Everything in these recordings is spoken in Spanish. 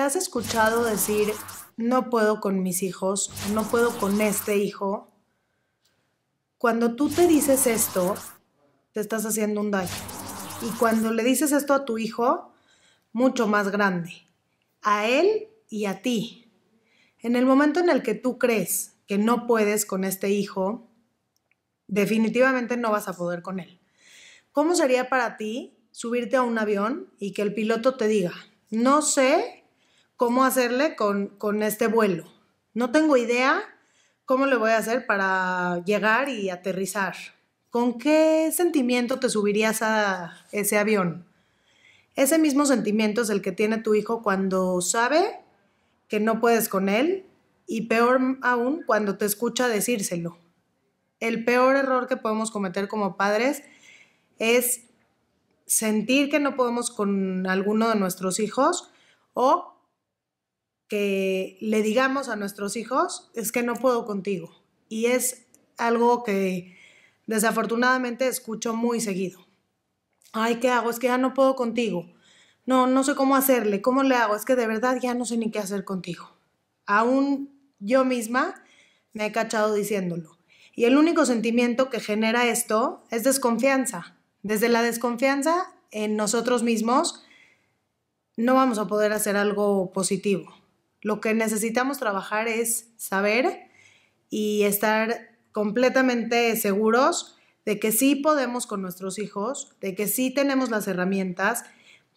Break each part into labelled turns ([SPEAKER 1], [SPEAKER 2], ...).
[SPEAKER 1] has escuchado decir, no puedo con mis hijos, no puedo con este hijo, cuando tú te dices esto, te estás haciendo un daño. Y cuando le dices esto a tu hijo, mucho más grande, a él y a ti. En el momento en el que tú crees que no puedes con este hijo, definitivamente no vas a poder con él. ¿Cómo sería para ti subirte a un avión y que el piloto te diga, no sé cómo hacerle con, con este vuelo. No tengo idea cómo le voy a hacer para llegar y aterrizar. ¿Con qué sentimiento te subirías a ese avión? Ese mismo sentimiento es el que tiene tu hijo cuando sabe que no puedes con él y peor aún cuando te escucha decírselo. El peor error que podemos cometer como padres es sentir que no podemos con alguno de nuestros hijos o que le digamos a nuestros hijos es que no puedo contigo. Y es algo que desafortunadamente escucho muy seguido. Ay, ¿qué hago? Es que ya no puedo contigo. No, no sé cómo hacerle. ¿Cómo le hago? Es que de verdad ya no sé ni qué hacer contigo. Aún yo misma me he cachado diciéndolo. Y el único sentimiento que genera esto es desconfianza. Desde la desconfianza en nosotros mismos no vamos a poder hacer algo positivo. Lo que necesitamos trabajar es saber y estar completamente seguros de que sí podemos con nuestros hijos, de que sí tenemos las herramientas.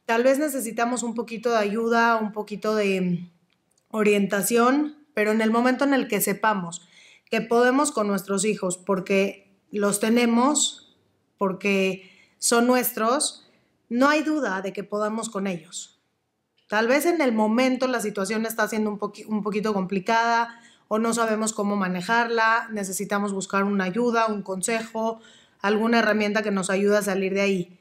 [SPEAKER 1] Tal vez necesitamos un poquito de ayuda, un poquito de orientación, pero en el momento en el que sepamos que podemos con nuestros hijos, porque los tenemos, porque son nuestros, no hay duda de que podamos con ellos. Tal vez en el momento la situación está siendo un, un poquito complicada o no sabemos cómo manejarla, necesitamos buscar una ayuda, un consejo, alguna herramienta que nos ayude a salir de ahí.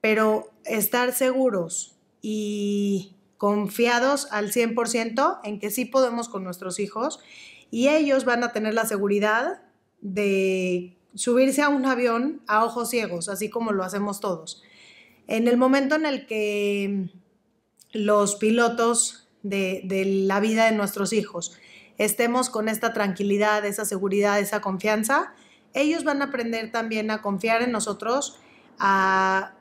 [SPEAKER 1] Pero estar seguros y confiados al 100% en que sí podemos con nuestros hijos y ellos van a tener la seguridad de subirse a un avión a ojos ciegos, así como lo hacemos todos. En el momento en el que los pilotos de, la vida de nuestros hijos estemos con esta tranquilidad, esa seguridad, esa confianza, ellos van a aprender también a confiar en nosotros, a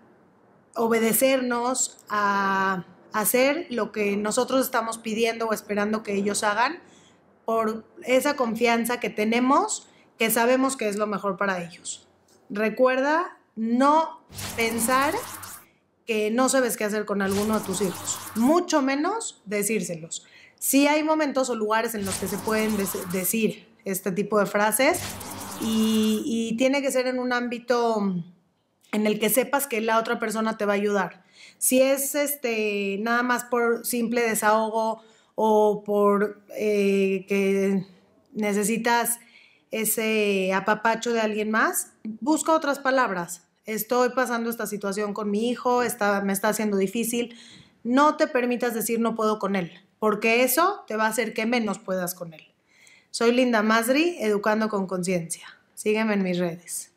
[SPEAKER 1] obedecernos, a hacer lo que nosotros estamos pidiendo o esperando que ellos hagan por esa confianza que tenemos, que sabemos que es lo mejor para ellos. Recuerda no pensar que no sabes qué hacer con alguno de tus hijos, mucho menos decírselos. Sí hay momentos o lugares en los que se pueden decir este tipo de frases y, tiene que ser en un ámbito en el que sepas que la otra persona te va a ayudar. Si es este nada más por simple desahogo o por eh, que necesitas ese apapacho de alguien más, busca otras palabras estoy pasando esta situación con mi hijo, me está haciendo difícil, no te permitas decir no puedo con él, porque eso te va a hacer que menos puedas con él. Soy Linda Masri, Educando con Conciencia. Sígueme en mis redes.